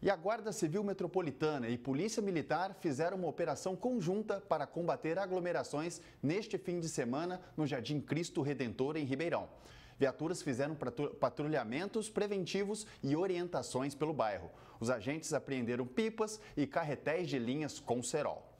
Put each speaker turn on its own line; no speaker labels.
E a Guarda Civil Metropolitana e Polícia Militar fizeram uma operação conjunta para combater aglomerações neste fim de semana no Jardim Cristo Redentor, em Ribeirão. Viaturas fizeram patrulhamentos preventivos e orientações pelo bairro. Os agentes apreenderam pipas e carretéis de linhas com cerol.